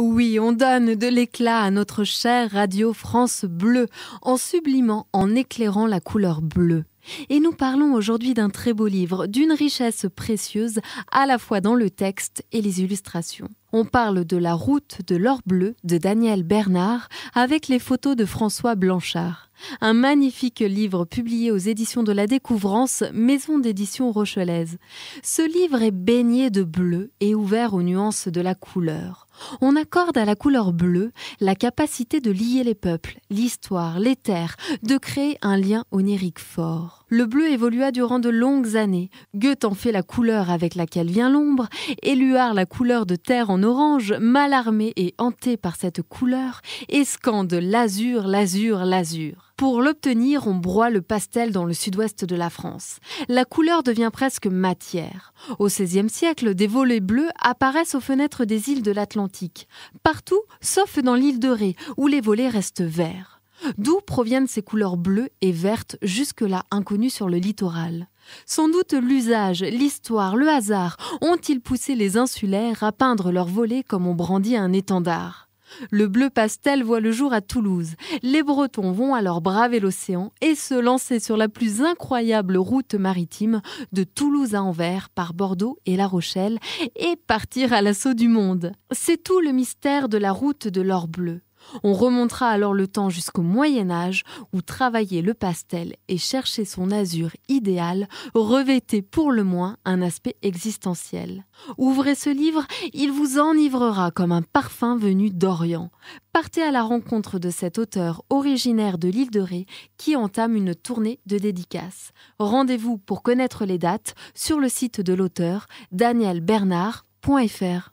Oui, on donne de l'éclat à notre chère Radio France Bleu en sublimant, en éclairant la couleur bleue. Et nous parlons aujourd'hui d'un très beau livre, d'une richesse précieuse, à la fois dans le texte et les illustrations. On parle de La route de l'or bleu de Daniel Bernard avec les photos de François Blanchard. Un magnifique livre publié aux éditions de la Découvrance, maison d'édition rochelaise. Ce livre est baigné de bleu et ouvert aux nuances de la couleur on accorde à la couleur bleue la capacité de lier les peuples, l'histoire, les terres, de créer un lien onirique fort. Le bleu évolua durant de longues années. Goethe en fait la couleur avec laquelle vient l'ombre, Éluard la couleur de terre en orange, mal armé et hanté par cette couleur, escande l'azur, l'azur, l'azur. Pour l'obtenir, on broie le pastel dans le sud-ouest de la France. La couleur devient presque matière. Au XVIe siècle, des volets bleus apparaissent aux fenêtres des îles de l'Atlantique, partout sauf dans l'île de Ré, où les volets restent verts. D'où proviennent ces couleurs bleues et vertes jusque-là inconnues sur le littoral Sans doute l'usage, l'histoire, le hasard ont-ils poussé les insulaires à peindre leurs volets comme on brandit un étendard le bleu pastel voit le jour à Toulouse. Les Bretons vont alors braver l'océan et se lancer sur la plus incroyable route maritime de Toulouse à Anvers par Bordeaux et La Rochelle et partir à l'assaut du monde. C'est tout le mystère de la route de l'or bleu. On remontera alors le temps jusqu'au Moyen Âge où travailler le pastel et chercher son azur idéal revêtait pour le moins un aspect existentiel. Ouvrez ce livre, il vous enivrera comme un parfum venu d'Orient. Partez à la rencontre de cet auteur originaire de l'île de Ré qui entame une tournée de dédicaces. Rendez-vous pour connaître les dates sur le site de l'auteur danielbernard.fr.